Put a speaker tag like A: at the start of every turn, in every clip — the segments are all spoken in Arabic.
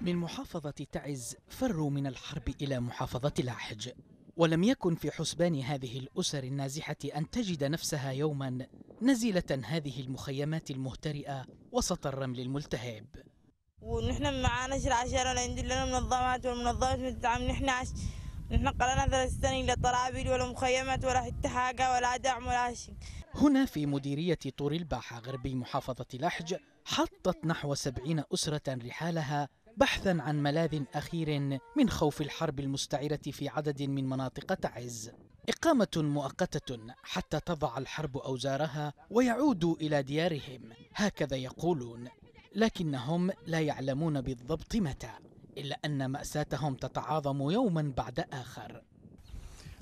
A: من محافظة تعز فروا من الحرب إلى محافظة لاحج ولم يكن في حسبان هذه الأسر النازحة أن تجد نفسها يوما نزيلة هذه المخيمات المهترئة وسط الرمل الملتهب
B: ونحن معانا عشرة الحمد لنا منظمات والمنظمات متدعم نحن عش... نحن قررنا ثلاث سنين لا طرابيل ولا مخيمات ولا حتى حاجة ولا دعم ولا شيء
A: هنا في مديرية طور الباحة غربي محافظة لحج حطت نحو سبعين أسرة رحالها بحثا عن ملاذ أخير من خوف الحرب المستعرة في عدد من مناطق تعز إقامة مؤقتة حتى تضع الحرب أوزارها ويعودوا إلى ديارهم هكذا يقولون لكنهم لا يعلمون بالضبط متى إلا أن مأساتهم تتعاظم يوما بعد آخر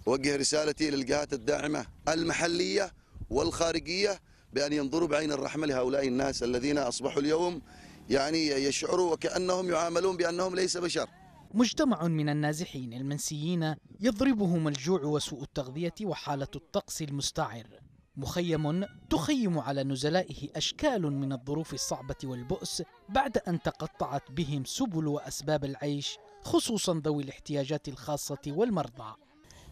C: وجه رسالتي للجهات الداعمة المحلية والخارجية بأن ينظروا بعين الرحمة لهؤلاء الناس الذين أصبحوا اليوم يعني يشعروا وكأنهم يعاملون بأنهم ليس بشر مجتمع
A: من النازحين المنسيين يضربهم الجوع وسوء التغذية وحالة الطقس المستعر مخيم تخيم على نزلائه أشكال من الظروف الصعبة والبؤس بعد أن تقطعت بهم سبل وأسباب العيش خصوصا ذوي الاحتياجات الخاصة والمرضى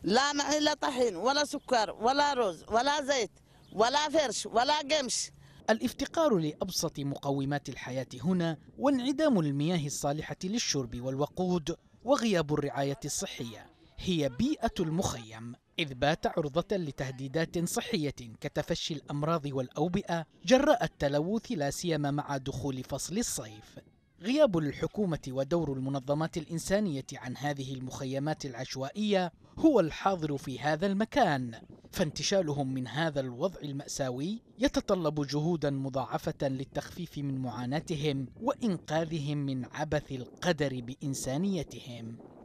A: لا معي لا طحين ولا سكر ولا رز ولا زيت ولا فرش ولا قمش الافتقار لأبسط مقومات الحياة هنا وانعدام المياه الصالحة للشرب والوقود وغياب الرعاية الصحية هي بيئة المخيم إذ بات عرضة لتهديدات صحية كتفشي الأمراض والأوبئة جراء التلوث لا سيما مع دخول فصل الصيف. غياب الحكومة ودور المنظمات الإنسانية عن هذه المخيمات العشوائية هو الحاضر في هذا المكان فانتشالهم من هذا الوضع المأساوي يتطلب جهودا مضاعفة للتخفيف من معاناتهم وإنقاذهم من عبث القدر بإنسانيتهم